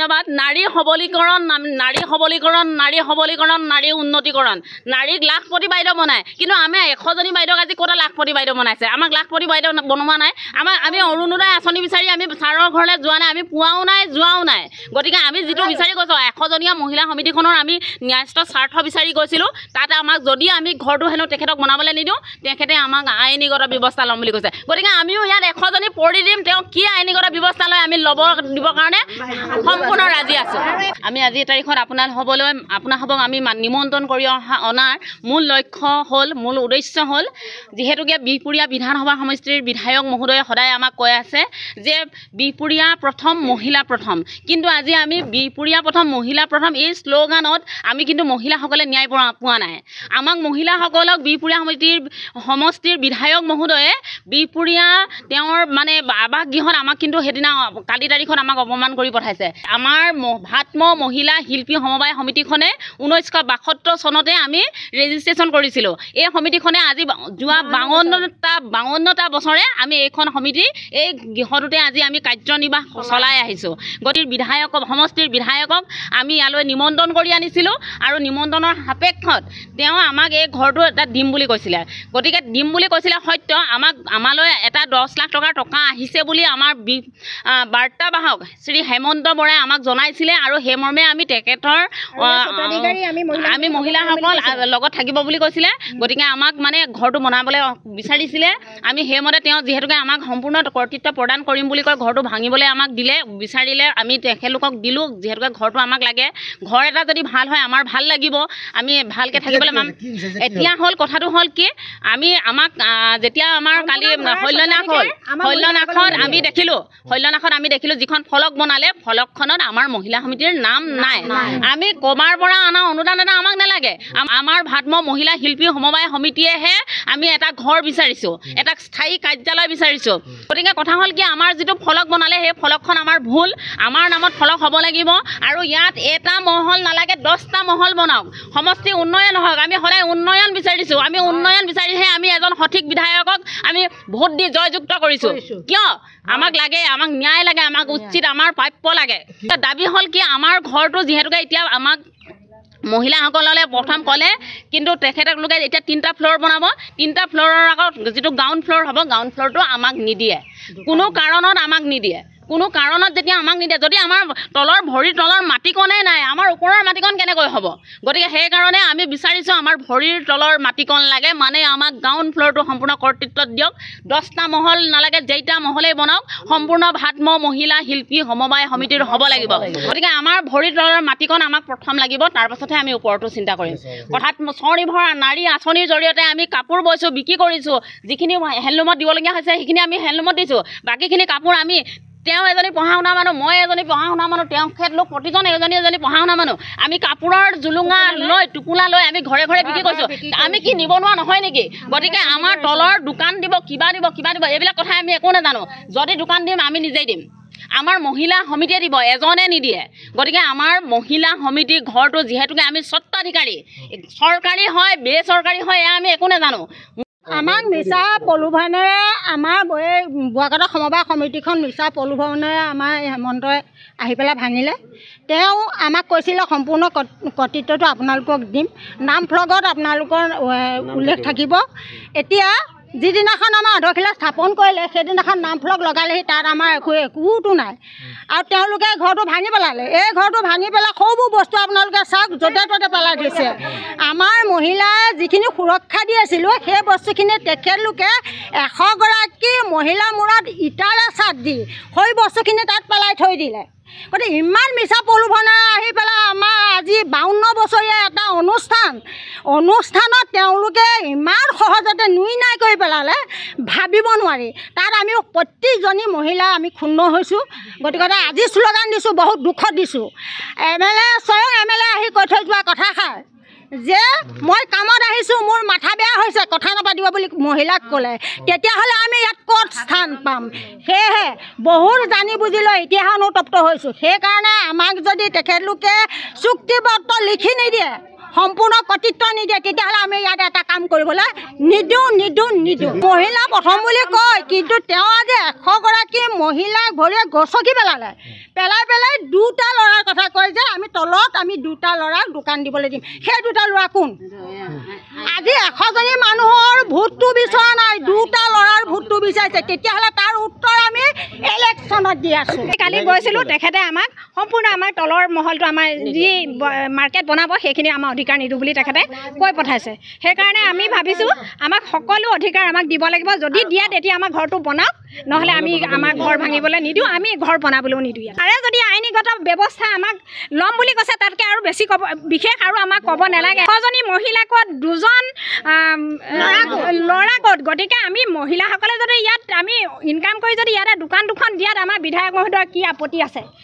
ধন্যবাদ নারী সবলীকরণ নারী সবলীকরণ নারী সবলীকরণ নারী উন্নতিকরণ নারীক লাখপতি বাইদেউ বনায় কিন্তু আমি এশজনী বাইদেউক আজি কোটা লাখপতি বাইদেউ বনাইছে আমাক লাখপতি বাইদেউ বনোৱা নাই আমাৰ আমি অৰুণোদয় আঁচনি বিচাৰি আমি ছাৰৰ ঘৰলৈ যোৱা নাই আমি পোৱাও নাই যোৱাও নাই গতিকে আমি যিটো বিচাৰি গৈছোঁ এশজনীয়া মহিলা সমিতিখনৰ আমি ন্যায় স্বাৰ্থ বিচাৰি গৈছিলোঁ তাত আমাক যদি আমি ঘৰটো হেনো তেখেতক বনাবলৈ নিদিওঁ তেখেতে আমাক আইনীগত ব্যৱস্থা ল'ম বুলি কৈছে গতিকে আমিও ইয়াত এশজনী পৰি দিম তেওঁ কি আইনীগত ব্যৱস্থা লয় আমি ল'ব দিবৰ কাৰণে আপোনাৰ ৰাজি আছোঁ আমি আজি এই তাৰিখত আপোনাৰ হ'বলৈ আপোনাৰ হ'ব আমি নিমন্ত্ৰণ কৰি অহা অনাৰ মূল লক্ষ্য হ'ল মূল উদ্দেশ্য হ'ল যিহেতুকে বিহপুৰীয়া বিধানসভা সমষ্টিৰ বিধায়ক মহোদয়ে সদায় আমাক কৈ আছে যে বিহপুৰীয়া প্ৰথম মহিলা প্ৰথম কিন্তু আজি আমি বিহপুৰীয়া প্ৰথম মহিলা প্ৰথম এই শ্লোগানত আমি কিন্তু মহিলাসকলে ন্যায় পোৱা পোৱা নাই আমাক মহিলাসকলক বিহপুৰীয়া সমিতিৰ সমষ্টিৰ বিধায়ক মহোদয়ে বিহপুৰীয়া তেওঁৰ মানে আৱাস গৃহত আমাক কিন্তু সেইদিনা কালি তাৰিখত আমাক অপমান কৰি পঠাইছে আমাৰ ভাতম মহিলা শিল্পী সমবায় সমিতিখনে ঊনৈছশ বাসত্তৰ চনতে আমি ৰেজিষ্ট্ৰেশ্যন কৰিছিলোঁ এই সমিতিখনে আজি যোৱা বাৱন্নটা বাৱন্নটা বছৰে আমি এইখন সমিতি এই গৃহটোতে আজি আমি কাৰ্যনিৰ্বাহ চলাই আহিছোঁ গতিকে বিধায়কক সমষ্টিৰ বিধায়কক আমি ইয়ালৈ নিমন্ত্ৰণ কৰি আনিছিলোঁ আৰু নিমন্ত্ৰণৰ সাপেক্ষত তেওঁ আমাক এই ঘৰটো এটা দিম বুলি কৈছিলে গতিকে দিম বুলি কৈছিলে সত্য আমাক আমালৈ এটা দহ লাখ টকাৰ টকা আহিছে বুলি আমাৰ বি বাৰ্তাবাহক শ্ৰী হেমন্ত বৰাই আমাক জনাইছিলে আৰু সেইমৰ্মে আমি তেখেতৰ আমি মহিলাসকল লগত থাকিব বুলি কৈছিলে গতিকে আমাক মানে ঘৰটো বনাবলৈ বিচাৰিছিলে আমি সেইমতে তেওঁ যিহেতুকে আমাক সম্পূৰ্ণ কৰ্তৃত্ব প্ৰদান কৰিম বুলি কয় ঘৰটো ভাঙিবলৈ আমাক দিলে বিচাৰিলে আমি তেখেতলোকক দিলোঁ যিহেতুকে ঘৰটো আমাক লাগে ঘৰ এটা যদি ভাল হয় আমাৰ ভাল লাগিব আমি ভালকৈ থাকিবলৈ পাম এতিয়া হ'ল কথাটো হ'ল কি আমি আমাক যেতিয়া আমাৰ হল্যনাখত আমি দেখিলো হল্যনাখত আমি দেখিলো যিখন ফলক বনালে ফলকখনত আমাৰ মহিলা সমিতিৰ নাম নাই আমি কমাৰ পৰা অনা অনুদান এটা আমাক নালাগে নালাগে আমাৰ ভাদ্ম মহিলা শিল্পী সমবায় সমিতিয়েহে আমি এটা ঘৰ বিচাৰিছোঁ এটা স্থায়ী কাৰ্যালয় বিচাৰিছোঁ গতিকে কথা হ'ল কি আমাৰ যিটো ফলক বনালে সেই ফলকখন আমাৰ ভুল আমাৰ নামত ফলক হ'ব লাগিব আৰু ইয়াত এটা মহল নালাগে দহটা মহল বনাওক সমষ্টি উন্নয়ন হওক আমি সদায় উন্নয়ন বিচাৰিছোঁ আমি উন্নয়ন বিচাৰিহে আমি এজন সঠিক বিধায়কক আমি ভোট দি জয়যুক্ত কৰিছোঁ কিয় আমাক লাগে আমাক ন্যায় লাগে আমাক উচিত আমাৰ প্ৰাপ্য লাগে দাবী হ'ল কি আমাৰ ঘৰটো যিহেতুকে এতিয়া আমাক মহিলাসকললৈ প্ৰথম ক'লে কিন্তু তেখেতলোকে এতিয়া তিনিটা ফ্ল'ৰ বনাব তিনিটা ফ্ল'ৰৰ আকৌ যিটো গ্ৰাউণ্ড ফ্ল'ৰ হ'ব গ্ৰাউণ্ড ফ্ল'ৰটো আমাক নিদিয়ে কোনো কাৰণত আমাক নিদিয়ে কোনো কাৰণত যেতিয়া আমাক নিদিয়ে যদি আমাৰ তলৰ ভৰিৰ তলৰ মাটিকণেই নাই আমাৰ ওপৰৰ মাটিকণ কেনেকৈ হ'ব গতিকে সেইকাৰণে আমি বিচাৰিছোঁ আমাৰ ভৰিৰ তলৰ মাটিকণ লাগে মানে আমাক গ্ৰাউণ্ড ফ্ল'ৰটো সম্পূৰ্ণ কৰ্তৃত্বত দিয়ক দহটা মহল নালাগে যেইটা মহলেই বনাওক সম্পূৰ্ণ ভাতম মহিলা শিল্পী সমবায় সমিতিৰ হ'ব লাগিব গতিকে আমাৰ ভৰিৰ তলৰ মাটিকণ আমাক প্ৰথম লাগিব তাৰপাছতহে আমি ওপৰতো চিন্তা কৰিম অৰ্থাৎ স্বনিৰ্ভৰ নাৰী আঁচনিৰ জৰিয়তে আমি কাপোৰ বৈছোঁ বিক্ৰী কৰিছোঁ যিখিনি হেণ্ডলুমত দিবলগীয়া হৈছে সেইখিনি আমি হেণ্ডলুমত দিছোঁ বাকীখিনি কাপোৰ আমি তেওঁ এজনী পঢ়া শুনা মানুহ মই এজনী পঢ়া শুনা মানুহ তেওঁ লোক প্ৰতিজন এজনী এজনী পঢ়া শুনা মানুহ আমি কাপোৰৰ জুলুঙা লৈ টোপোলা লৈ আমি ঘৰে ঘৰে বিক্ৰী কৰিছোঁ আমি কি নিবনুৱা নহয় নেকি গতিকে আমাৰ তলৰ দোকান দিব কিবা দিব কিবা দিব এইবিলাক কথা আমি একো নাজানো যদি দোকান দিম আমি নিজেই দিম আমাৰ মহিলা সমিতিয়ে দিব এজনে নিদিয়ে গতিকে আমাৰ মহিলা সমিতি ঘৰটো যিহেতুকে আমি স্বত্বাধিকাৰী চৰকাৰী হয় বেচৰকাৰী হয় এয়া আমি একো নাজানো আমাক মিছা প্ৰলোভনেৰে আমাৰ এই বোৱাকাট সমবায় সমিতিখন মিছা প্ৰলোভনেৰে আমাৰ হেমন্তই আহি পেলাই ভাঙিলে তেওঁ আমাক কৈছিলে সম্পূৰ্ণ কৰ্তৃত্বটো আপোনালোকক দিম নাম ফলকত আপোনালোকৰ উল্লেখ থাকিব এতিয়া যিদিনাখন আমাৰ আধৰশিলা স্থাপন কৰিলে সেইদিনাখন নামফলক লগালেহি তাত আমাৰ একো একোতো নাই আৰু তেওঁলোকে ঘৰটো ভাঙি পেলালে এই ঘৰটো ভাঙি পেলাই সৌবোৰ বস্তু আপোনালোকে চাওক য'তে ত'তে পেলাই দিছে আমাৰ মহিলাই যিখিনি সুৰক্ষা দি আছিলোঁ সেই বস্তুখিনি তেখেতলোকে এশগৰাকী মহিলাৰ মূৰত ইটাৰে চাদ দি সেই বস্তুখিনি তাত পেলাই থৈ দিলে গতিকে ইমান মিছা প্ৰলোভনে আহি পেলাই আমাৰ আজি বাৱন্ন বছৰীয়া এটা অনুষ্ঠান অনুষ্ঠানত তেওঁলোকে ইমান সহজতে নুই নাই কৰি পেলালে ভাবিব নোৱাৰি তাত আমি প্ৰতিজনী মহিলা আমি ক্ষুণ্ণ হৈছোঁ গতিকে আজি শ্লোগান দিছোঁ বহুত দুখত দিছোঁ এম এল এ স্বয়ং এম এল এ আহি কৈ থৈ যোৱা কথাষাৰ যে মই কামত আহিছোঁ মোৰ মাথা বেয়া হৈছে কথা নাপাতিব বুলি মহিলাক ক'লে তেতিয়াহ'লে আমি ইয়াত ক'ত স্থান পাম সেয়েহে বহুত জানি বুজি লৈ ইতিহাস অনুতপ্ত হৈছোঁ সেইকাৰণে আমাক যদি তেখেতলোকে চুক্তিবদ্ধ লিখি নিদিয়ে সম্পূৰ্ণ কৰ্তৃত্ব নিদিয়ে তেতিয়াহ'লে আমি ইয়াতে এটা কাম কৰিবলৈ নিদিওঁ নিদিওঁ নিদিওঁ মহিলা প্ৰথম বুলি কয় কিন্তু তেওঁ আজি এশগৰাকী মহিলা ভৰিয়ে গচকি পেলালে পেলাই পেলাই দুটা ল'ৰাৰ কথা কয় যে আমি তলত আমি দুটা ল'ৰাক দোকান দিবলৈ দিম সেই দুটা ল'ৰা কোন আজি এশজনী মানুহৰ ভোটটো বিচৰা নাই দুটা ল'ৰাৰ ভোটটো বিচাৰিছে তেতিয়াহ'লে তাৰ উত্তৰ আমি এক চনত দি আছোঁ কালি গৈছিলোঁ তেখেতে আমাক সম্পূৰ্ণ আমাৰ তলৰ মহলটো আমাৰ যি মাৰ্কেট বনাব সেইখিনি আমাৰ অধিকাৰ নিদিওঁ বুলি তেখেতে কৈ পঠাইছে সেইকাৰণে আমি ভাবিছোঁ আমাক সকলো অধিকাৰ আমাক দিব লাগিব যদি দিয়ে তেতিয়া আমাৰ ঘৰটো বনাওক নহ'লে আমি আমাৰ ঘৰ ভাঙিবলৈ নিদিওঁ আমি ঘৰ বনাবলৈও নিদিওঁ তাৰে যদি আইনীগত ব্যৱস্থা আমাক ল'ম বুলি কৈছে তাতকৈ আৰু বেছি ক'ব বিশেষ আৰু আমাক ক'ব নালাগে এজনী ক'ত দুজন ল'ৰা ক'ত গতিকে আমি মহিলাসকলে যদি ইয়াত আমি ইনকাম কৰি যদি ইয়াতে দোকান দুখন দিয়াত আমাৰ বিধায়ক মহোদয়ৰ কি আপত্তি আছে